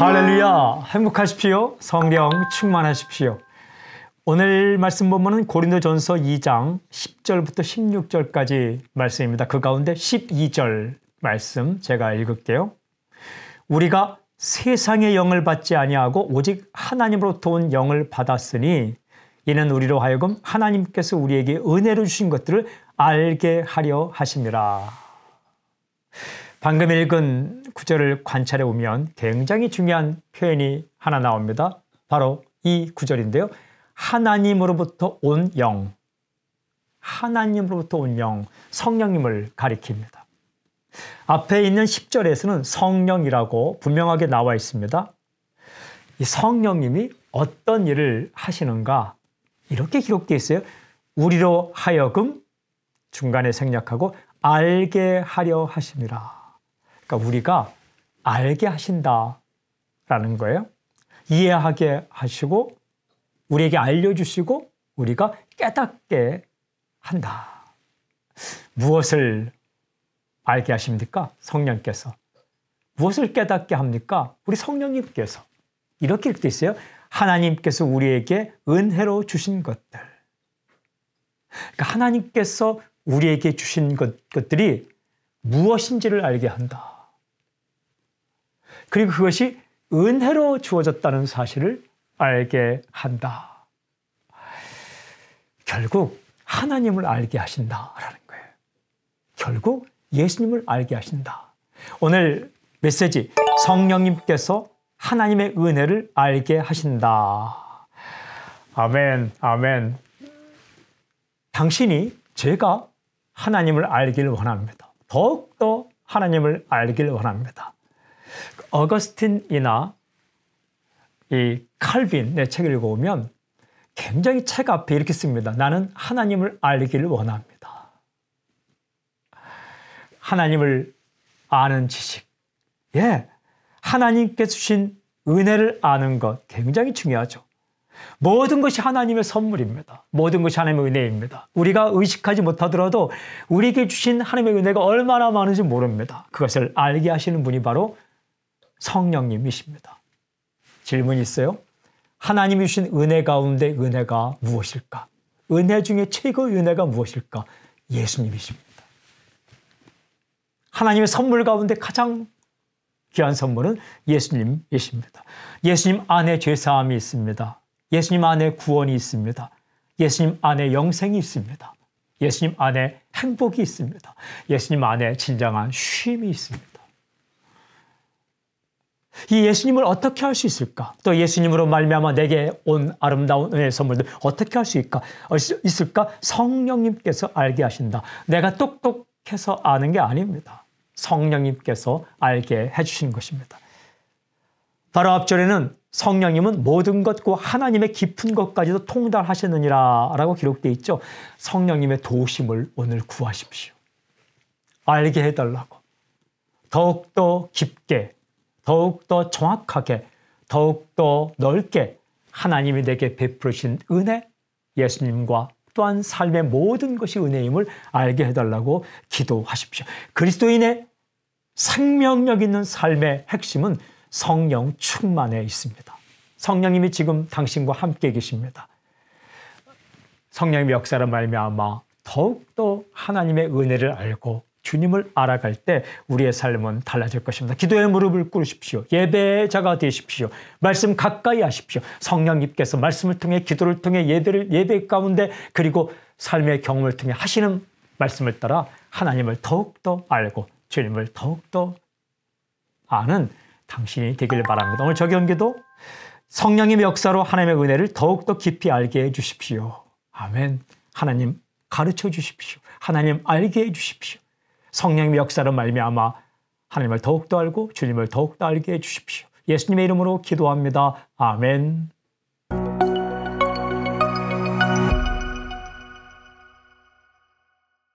할렐루야! 행복하십시오. 성령 충만하십시오. 오늘 말씀 본문은 고린도전서 2장 10절부터 16절까지 말씀입니다. 그 가운데 12절 말씀 제가 읽을게요. 우리가 세상의 영을 받지 아니하고 오직 하나님으로부터 온 영을 받았으니 이는 우리로 하여금 하나님께서 우리에게 은혜를 주신 것들을 알게 하려 하심이라. 방금 읽은 구절을 관찰해 보면 굉장히 중요한 표현이 하나 나옵니다. 바로 이 구절인데요. 하나님으로부터 온 영. 하나님으로부터 온 영, 성령님을 가리킵니다. 앞에 있는 10절에서는 성령이라고 분명하게 나와 있습니다. 이 성령님이 어떤 일을 하시는가 이렇게 기록되어 있어요. 우리로 하여금 중간에 생략하고 알게 하려 하심이라. 그러니까 우리가 알게 하신다라는 거예요. 이해하게 하시고 우리에게 알려주시고 우리가 깨닫게 한다. 무엇을 알게 하십니까? 성령께서. 무엇을 깨닫게 합니까? 우리 성령님께서. 이렇게 읽도 있어요. 하나님께서 우리에게 은혜로 주신 것들. 그러니까 하나님께서 우리에게 주신 것, 것들이 무엇인지를 알게 한다. 그리고 그것이 은혜로 주어졌다는 사실을 알게 한다. 결국 하나님을 알게 하신다라는 거예요. 결국 예수님을 알게 하신다. 오늘 메시지 성령님께서 하나님의 은혜를 알게 하신다. 아멘, 아멘. 당신이 제가 하나님을 알기를 원합니다. 더욱더 하나님을 알기를 원합니다. 어거스틴이나 이 칼빈의 책을 읽어보면 굉장히 책 앞에 이렇게 씁니다. 나는 하나님을 알기를 원합니다. 하나님을 아는 지식. 예. 하나님께 주신 은혜를 아는 것 굉장히 중요하죠. 모든 것이 하나님의 선물입니다. 모든 것이 하나님의 은혜입니다. 우리가 의식하지 못하더라도 우리에게 주신 하나님의 은혜가 얼마나 많은지 모릅니다. 그것을 알게 하시는 분이 바로 성령님이십니다. 질문 있어요? 하나님이 주신 은혜 가운데 은혜가 무엇일까? 은혜 중에 최고의 은혜가 무엇일까? 예수님이십니다. 하나님의 선물 가운데 가장 귀한 선물은 예수님이십니다. 예수님 안에 죄사함이 있습니다. 예수님 안에 구원이 있습니다. 예수님 안에 영생이 있습니다. 예수님 안에 행복이 있습니다. 예수님 안에 진정한 쉼이 있습니다. 이 예수님을 어떻게 할 수 있을까? 또 예수님으로 말미암아 내게 온 아름다운 은혜 선물들 어떻게 할수 있을까? 어, 있을까? 성령님께서 알게 하신다. 내가 똑똑해서 아는 게 아닙니다. 성령님께서 알게 해주신 것입니다. 바로 앞절에는 성령님은 모든 것과 하나님의 깊은 것까지도 통달하시느니라 라고 기록되어 있죠. 성령님의 도심을 오늘 구하십시오. 알게 해달라고. 더욱더 깊게 더욱더 정확하게, 더욱더 넓게 하나님이 내게 베풀으신 은혜, 예수님과 또한 삶의 모든 것이 은혜임을 알게 해달라고 기도하십시오. 그리스도인의 생명력 있는 삶의 핵심은 성령 충만에 있습니다. 성령님이 지금 당신과 함께 계십니다. 성령님의 역사를 말미암아 더욱더 하나님의 은혜를 알고 주님을 알아갈 때 우리의 삶은 달라질 것입니다. 기도의 무릎을 꿇으십시오. 예배자가 되십시오. 말씀 가까이 하십시오. 성령님께서 말씀을 통해 기도를 통해 예배를 예배 가운데 그리고 삶의 경험을 통해 하시는 말씀을 따라 하나님을 더욱더 알고 주님을 더욱더 아는 당신이 되기를 바랍니다. 오늘 저기기도 성령님의 역사로 하나님의 은혜를 더욱더 깊이 알게 해주십시오. 아멘. 하나님 가르쳐 주십시오. 하나님 알게 해주십시오. 성령의 역사로 말미암아 하나님을 더욱더 알고 주님을 더욱더 알게 해주십시오. 예수님의 이름으로 기도합니다. 아멘.